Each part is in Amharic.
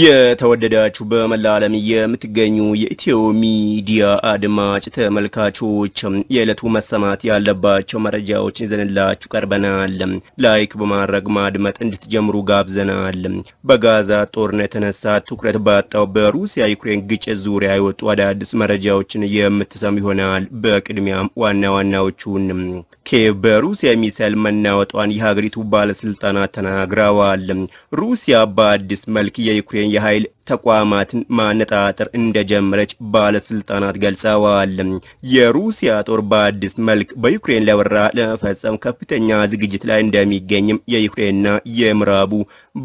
የተወደዳችሁ በመላ ዓለም የምትገኙ የኢትዮ ሚዲያ አድማጭ ተመልካቾች የዕለቱ መሰማት ያለባቸው መረጃዎች ይዘንላችሁ ቀርበናል። ላይክ በማድረግ ማድመጥ እንድትጀምሩ ጋብዘናል። በጋዛ ጦርነት የተነሳ ትኩረት ባጣው በሩሲያ ዩክሬን ግጭት ዙሪያ የወጡ አዳዲስ መረጃዎችን የምትሰሙ ይሆናል። በቅድሚያም ዋና ዋናዎቹን ኬቭ በሩሲያ ሚሳይል መናወጧን የሀገሪቱ ባለስልጣናት ተናግረዋል። ሩሲያ በአዲስ መልክ የዩክሬን የኃይል ተቋማትን ማነጣጠር እንደጀመረች ባለስልጣናት ገልጸዋል። የሩሲያ ጦር በአዲስ መልክ በዩክሬን ለወራ ለመፈጸም ከፍተኛ ዝግጅት ላይ እንደሚገኝም የዩክሬንና የምዕራቡ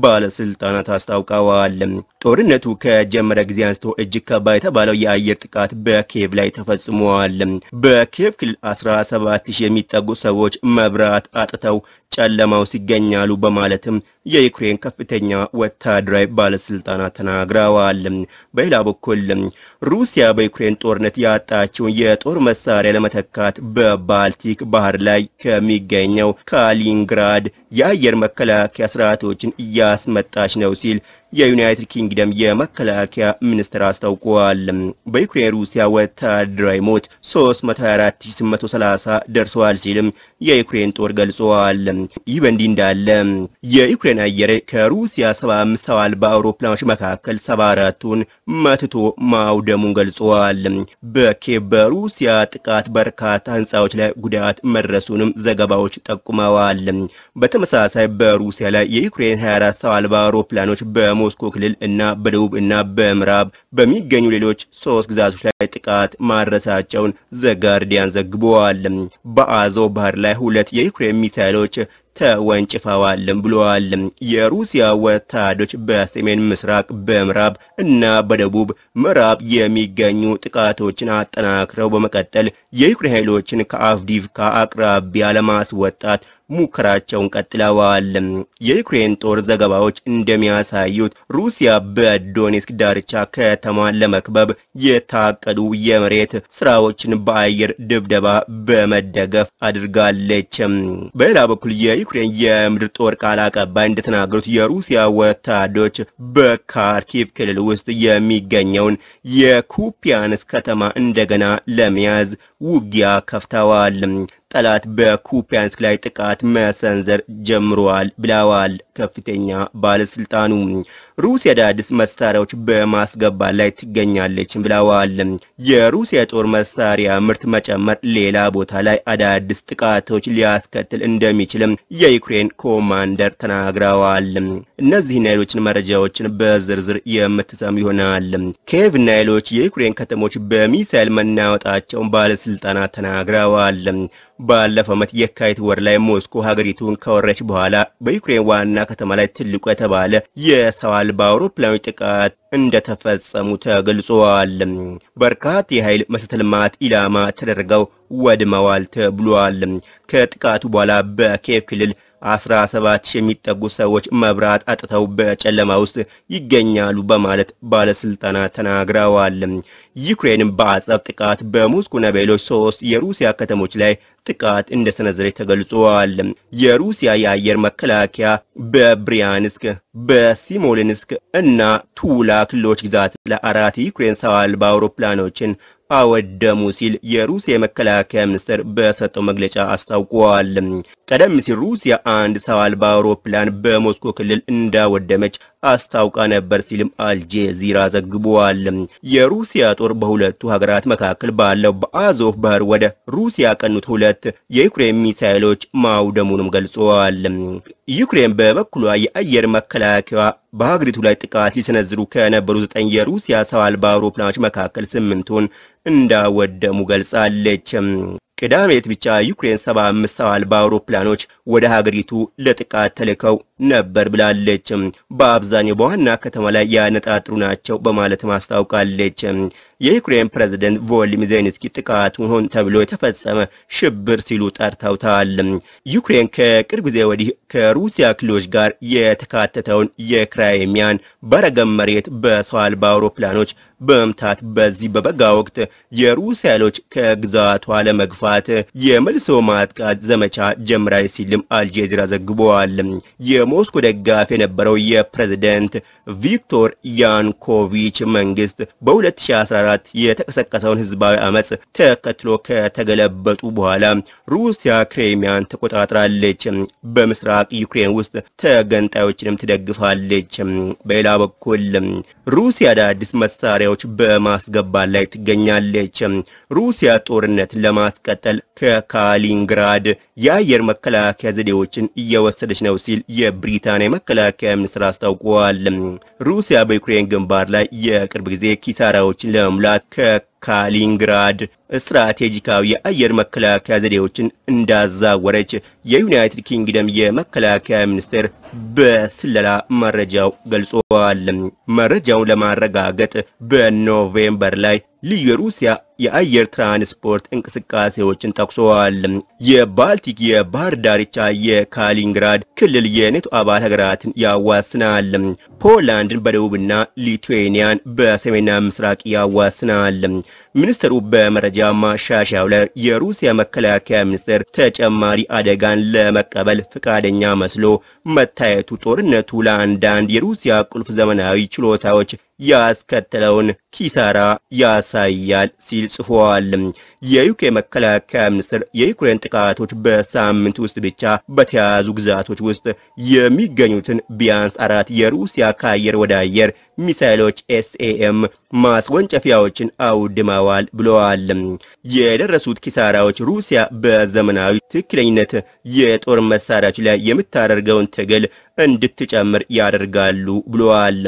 ባለስልጣናት አስታውቀዋል። ጦርነቱ ከጀመረ ጊዜ አንስቶ እጅግ ከባድ የተባለው የአየር ጥቃት በኬቭ ላይ ተፈጽሟል። በኬቭ ክልል 17 ሺህ የሚጠጉ ሰዎች መብራት አጥተው ጨለማ ውስጥ ይገኛሉ በማለትም የዩክሬን ከፍተኛ ወታደራዊ ባለስልጣናት ተናግረዋል። በሌላ በኩል ሩሲያ በዩክሬን ጦርነት ያጣችውን የጦር መሳሪያ ለመተካት በባልቲክ ባህር ላይ ከሚገኘው ካሊንግራድ የአየር መከላከያ ስርዓቶችን እያስመጣች ነው ሲል የዩናይትድ ኪንግደም የመከላከያ ሚኒስትር አስታውቋል። በዩክሬን ሩሲያ ወታደራዊ ሞት 324830 ደርሰዋል ሲልም የዩክሬን ጦር ገልጿል። ይህ በእንዲህ እንዳለ የዩክሬን አየር ከሩሲያ 75 ሰው በአውሮፕላኖች መካከል 74ቱን መትቶ ማውደሙን ገልጸዋል በኬብ በሩሲያ ጥቃት በርካታ ህንፃዎች ላይ ጉዳት መድረሱንም ዘገባዎች ጠቁመዋል። በተመሳሳይ በሩሲያ ላይ የዩክሬን 24 ሰው አልባ አውሮፕላኖች በሞስኮ ክልል እና በደቡብ እና በምዕራብ በሚገኙ ሌሎች ሶስት ግዛቶች ላይ ጥቃት ማድረሳቸውን ዘጋርዲያን ዘግበዋል። በአዞ ባህር ላይ ሁለት የዩክሬን ሚሳይሎች ተወንጭፈዋል ብለዋል። የሩሲያ ወታደሮች በሰሜን ምስራቅ፣ በምዕራብ እና በደቡብ ምዕራብ የሚገኙ ጥቃቶችን አጠናክረው በመቀጠል የዩክሬን ኃይሎችን ከአፍዲቭካ አቅራቢያ ለማስወጣት ሙከራቸውን ቀጥለዋል። የዩክሬን ጦር ዘገባዎች እንደሚያሳዩት ሩሲያ በዶኔስክ ዳርቻ ከተማን ለመክበብ የታቀዱ የመሬት ስራዎችን በአየር ድብደባ በመደገፍ አድርጋለች። በሌላ በኩል የዩክሬን የምድር ጦር ቃል አቀባይ እንደተናገሩት የሩሲያ ወታደሮች በካርኪቭ ክልል ውስጥ የሚገኘውን የኩፒያንስ ከተማ እንደገና ለመያዝ ውጊያ ከፍተዋል። ጠላት በኩፒያንስክ ላይ ጥቃት መሰንዘር ጀምረዋል ብለዋል ከፍተኛ ባለስልጣኑ። ሩሲያ አዳዲስ መሳሪያዎች በማስገባት ላይ ትገኛለች ብለዋል። የሩሲያ ጦር መሳሪያ ምርት መጨመር ሌላ ቦታ ላይ አዳዲስ ጥቃቶች ሊያስከትል እንደሚችልም የዩክሬን ኮማንደር ተናግረዋል። እነዚህና ሌሎችን መረጃዎችን በዝርዝር የምትሰሙ ይሆናል። ኬቭና ሌሎች የዩክሬን ከተሞች በሚሳይል መናወጣቸውን ባለስልጣናት ተናግረዋል። ባለፈው ዓመት የካቲት ወር ላይ ሞስኮ ሀገሪቱን ከወረች በኋላ በዩክሬን ዋና ከተማ ላይ ትልቁ የተባለ የሰዋ አልባ በአውሮፕላኑ ጥቃት እንደተፈጸሙ ተገልጿል። በርካታ የኃይል መሰረተ ልማት ኢላማ ተደርገው ወድመዋል ተብሏል። ከጥቃቱ በኋላ በኬፍ ክልል አስራ ሰባት ሺህ የሚጠጉ ሰዎች መብራት አጥተው በጨለማ ውስጥ ይገኛሉ በማለት ባለስልጣናት ተናግረዋል። ዩክሬን በአጸብ ጥቃት በሞስኮና በሌሎች ሶስት የሩሲያ ከተሞች ላይ ጥቃት እንደሰነዘረች ተገልጿል። የሩሲያ የአየር መከላከያ በብሪያንስክ፣ በሲሞሊንስክ እና ቱላ ክልሎች ግዛት ለአራት ዩክሬን ሰው አልባ አውሮፕላኖችን አወደሙ ሲል የሩሲያ የመከላከያ ሚኒስቴር በሰጠው መግለጫ አስታውቋል። ቀደም ሲል ሩሲያ አንድ ሰው አልባ አውሮፕላን በሞስኮ ክልል እንዳወደመች አስታውቃ ነበር ሲልም አልጄዚራ ዘግቧል። የሩሲያ ጦር በሁለቱ ሀገራት መካከል ባለው በአዞፍ ባህር ወደ ሩሲያ ያቀኑት ሁለት የዩክሬን ሚሳይሎች ማውደሙንም ገልጸዋል። ዩክሬን በበኩሏ የአየር መከላከያ በሀገሪቱ ላይ ጥቃት ሊሰነዝሩ ከነበሩ ዘጠኝ የሩሲያ ሰው አልባ አውሮፕላኖች መካከል ስምንቱን እንዳወደሙ ገልጻለች። ቅዳሜት ብቻ ዩክሬን 75 ሰው አልባ አውሮፕላኖች ወደ ሀገሪቱ ለጥቃት ተልከው ነበር ብላለች። በአብዛኛው በዋና ከተማ ላይ ያነጣጥሩ ናቸው በማለትም አስታውቃለች። የዩክሬን ፕሬዝደንት ቮሎዲሚር ዜሌንስኪ ጥቃቱን ሆን ተብሎ የተፈጸመ ሽብር ሲሉ ጠርተውታል። ዩክሬን ከቅርብ ጊዜ ወዲህ ከሩሲያ ክልሎች ጋር የተካተተውን የክራይሚያን በረገም መሬት በሰው አልባ አውሮፕላኖች በመምታት በዚህ በበጋ ወቅት የሩስ ኃይሎች ከግዛቷ ለመግፋት የመልሶ ማጥቃት ዘመቻ ጀምራል ሲልም አልጄዚራ ዘግበዋል። የሞስኮ ደጋፍ የነበረው የፕሬዝደንት ቪክቶር ያንኮቪች መንግስት በ2014 የተቀሰቀሰውን ህዝባዊ አመፅ ተከትሎ ከተገለበጡ በኋላ ሩሲያ ክሬሚያን ተቆጣጥራለች። በምስራቅ ዩክሬን ውስጥ ተገንጣዮችንም ትደግፋለች። በሌላ በኩል ሩሲያ አዳዲስ መሳሪያ መሳሪያዎች በማስገባት ላይ ትገኛለች። ሩሲያ ጦርነት ለማስቀጠል ከካሊንግራድ የአየር መከላከያ ዘዴዎችን እየወሰደች ነው ሲል የብሪታንያ የመከላከያ ሚኒስትር አስታውቋል። ሩሲያ በዩክሬን ግንባር ላይ የቅርብ ጊዜ ኪሳራዎችን ለመሙላት ካሊንግራድ ስትራቴጂካዊ የአየር መከላከያ ዘዴዎችን እንዳዛወረች የዩናይትድ ኪንግደም የመከላከያ ሚኒስቴር በስለላ መረጃው ገልጿል። መረጃውን ለማረጋገጥ በኖቬምበር ላይ ልዩ የሩሲያ የአየር ትራንስፖርት እንቅስቃሴዎችን ጠቅሰዋል። የባልቲክ የባህር ዳርቻ የካሊንግራድ ክልል የኔቶ አባል ሀገራትን ያዋስናል። ፖላንድን በደቡብና ሊትዌኒያን በሰሜና ምስራቅ ያዋስናል። ሚኒስትሩ በመረጃ ማሻሻያው ላይ የሩሲያ መከላከያ ሚኒስቴር ተጨማሪ አደጋን ለመቀበል ፈቃደኛ መስሎ መታየቱ ጦርነቱ ለአንዳንድ የሩሲያ ቁልፍ ዘመናዊ ችሎታዎች ያስከተለውን ኪሳራ ያሳያል ሲል ጽፏል። የዩኬ መከላከያ ሚኒስትር የዩክሬን ጥቃቶች በሳምንት ውስጥ ብቻ በተያዙ ግዛቶች ውስጥ የሚገኙትን ቢያንስ አራት የሩሲያ ከአየር ወደ አየር ሚሳይሎች ኤስኤኤም ማስወንጨፊያዎችን አውድመዋል ብለዋል። የደረሱት ኪሳራዎች ሩሲያ በዘመናዊ ትክክለኝነት የጦር መሳሪያዎች ላይ የምታደርገውን ትግል እንድትጨምር ያደርጋሉ ብለዋል።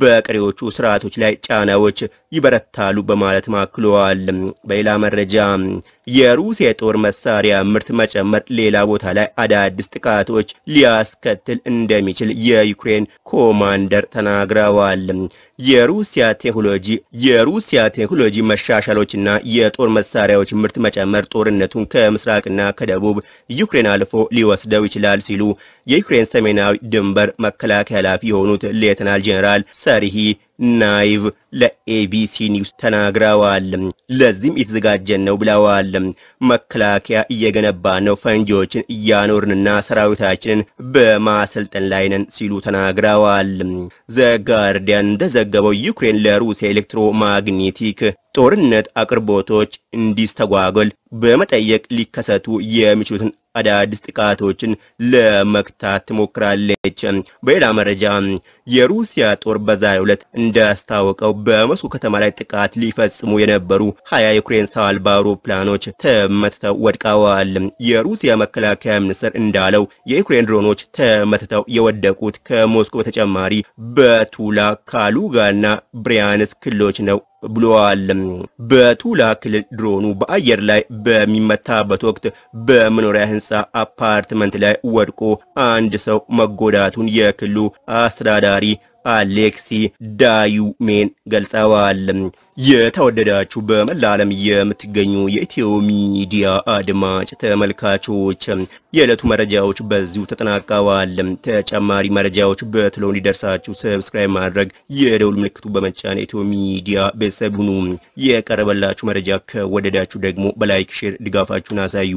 በቀሪዎቹ ስርዓቶች ላይ ጫናዎች noite ይበረታሉ በማለት አክለዋል። በሌላ መረጃ የሩሲያ የጦር መሳሪያ ምርት መጨመር ሌላ ቦታ ላይ አዳዲስ ጥቃቶች ሊያስከትል እንደሚችል የዩክሬን ኮማንደር ተናግረዋል። የሩሲያ ቴክኖሎጂ የሩሲያ ቴክኖሎጂ መሻሻሎችና የጦር መሳሪያዎች ምርት መጨመር ጦርነቱን ከምስራቅና ከደቡብ ዩክሬን አልፎ ሊወስደው ይችላል ሲሉ የዩክሬን ሰሜናዊ ድንበር መከላከያ ኃላፊ የሆኑት ሌተናል ጄኔራል ሰሪሂ ናይቭ ለኤቢ ለቢቢሲ ኒውስ ተናግረዋል። ለዚህም የተዘጋጀን ነው ብለዋል። መከላከያ እየገነባ ነው፣ ፈንጂዎችን እያኖርንና ሰራዊታችንን በማሰልጠን ላይ ነን ሲሉ ተናግረዋል። ዘጋርዲያን እንደዘገበው ዩክሬን ለሩሲያ ኤሌክትሮማግኔቲክ ጦርነት አቅርቦቶች እንዲስተጓጎል በመጠየቅ ሊከሰቱ የሚችሉትን አዳዲስ ጥቃቶችን ለመክታት ትሞክራለች። በሌላ መረጃ የሩሲያ ጦር በዛሬው ዕለት እንዳስታወቀው በሞስኮ ከተማ ላይ ጥቃት ሊፈጽሙ የነበሩ ሀያ ዩክሬን ሰው አልባ አውሮፕላኖች ተመትተው ወድቀዋል። የሩሲያ መከላከያ ሚኒስትር እንዳለው የዩክሬን ድሮኖች ተመትተው የወደቁት ከሞስኮ በተጨማሪ በቱላ ካሉጋና ብሪያንስ ክልሎች ነው ብለዋል። በቱላ ክልል ድሮኑ በአየር ላይ በሚመታበት ወቅት በመኖሪያ ህንፃ አፓርትመንት ላይ ወድቆ አንድ ሰው መጎዳቱን የክልሉ አስተዳዳሪ አስተዳዳሪ አሌክሲ ዳዩሜን ገልጸዋል። የተወደዳችሁ በመላ ዓለም የምትገኙ የኢትዮ ሚዲያ አድማጭ ተመልካቾች የዕለቱ መረጃዎች በዚሁ ተጠናቀዋል። ተጨማሪ መረጃዎች በትሎ እንዲደርሳችሁ ሰብስክራይብ ማድረግ፣ የደውል ምልክቱ በመጫን የኢትዮ ሚዲያ ቤተሰብ ሁኑ። የቀረበላችሁ መረጃ ከወደዳችሁ ደግሞ በላይክ ሼር ድጋፋችሁን አሳዩ።